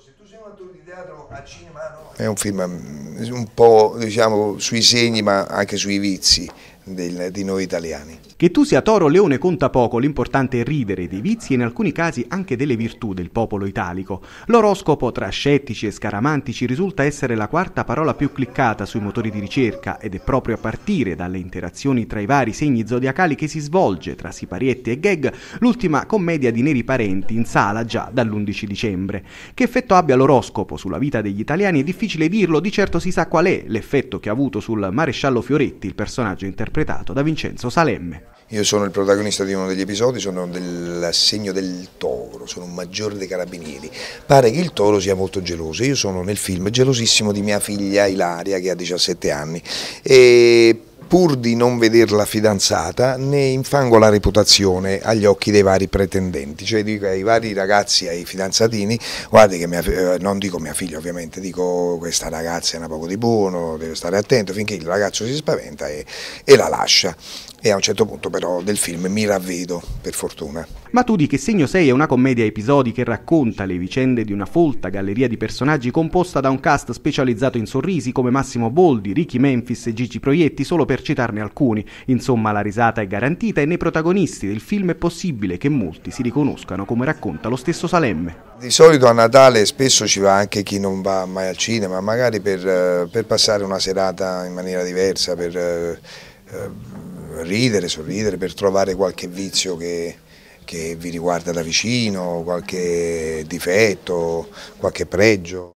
se tu sei un attore di teatro a cinema no. è un film mm, un po' diciamo, sui segni ma anche sui vizi del, di noi italiani. Che tu sia toro o leone conta poco, l'importante è ridere dei vizi e in alcuni casi anche delle virtù del popolo italico. L'oroscopo tra scettici e scaramantici risulta essere la quarta parola più cliccata sui motori di ricerca ed è proprio a partire dalle interazioni tra i vari segni zodiacali che si svolge tra siparietti e gag l'ultima commedia di Neri Parenti in sala già dall'11 dicembre. Che effetto abbia l'oroscopo sulla vita degli italiani è difficile dirlo, di certo si si sa qual è l'effetto che ha avuto sul maresciallo Fioretti il personaggio interpretato da Vincenzo Salemme. Io sono il protagonista di uno degli episodi, sono del segno del toro, sono un maggiore dei carabinieri. Pare che il toro sia molto geloso. Io sono nel film gelosissimo di mia figlia Ilaria che ha 17 anni. E pur di non vederla fidanzata, ne infango la reputazione agli occhi dei vari pretendenti, cioè dico ai vari ragazzi, ai fidanzatini, guardi che mia, eh, non dico mia figlia ovviamente, dico questa ragazza è una poco di buono, deve stare attento, finché il ragazzo si spaventa e, e la lascia e a un certo punto però del film mi ravvedo, per fortuna. Ma tu di Che segno sei è una commedia a episodi che racconta le vicende di una folta galleria di personaggi composta da un cast specializzato in sorrisi come Massimo Boldi, Ricky Memphis e Gigi Proietti solo per per citarne alcuni. Insomma, la risata è garantita e nei protagonisti del film è possibile che molti si riconoscano come racconta lo stesso Salemme. Di solito a Natale spesso ci va anche chi non va mai al cinema, magari per, eh, per passare una serata in maniera diversa, per eh, eh, ridere, sorridere, per trovare qualche vizio che, che vi riguarda da vicino, qualche difetto, qualche pregio.